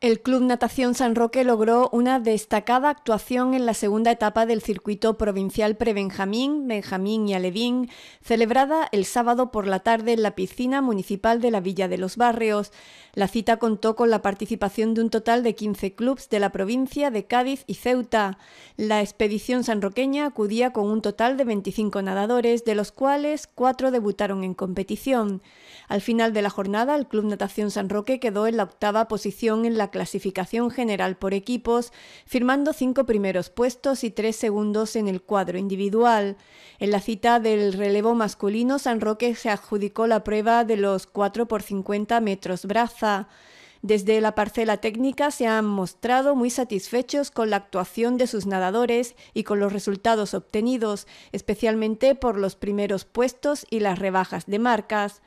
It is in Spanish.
El Club Natación San Roque logró una destacada actuación en la segunda etapa del circuito provincial Prebenjamín, Benjamín y Alevín, celebrada el sábado por la tarde en la piscina municipal de la Villa de los Barrios. La cita contó con la participación de un total de 15 clubes de la provincia de Cádiz y Ceuta. La expedición sanroqueña acudía con un total de 25 nadadores, de los cuales cuatro debutaron en competición. Al final de la jornada, el Club Natación San Roque quedó en la octava posición en la clasificación general por equipos, firmando cinco primeros puestos y tres segundos en el cuadro individual. En la cita del relevo masculino, San Roque se adjudicó la prueba de los 4 por 50 metros braza. Desde la parcela técnica se han mostrado muy satisfechos con la actuación de sus nadadores y con los resultados obtenidos, especialmente por los primeros puestos y las rebajas de marcas.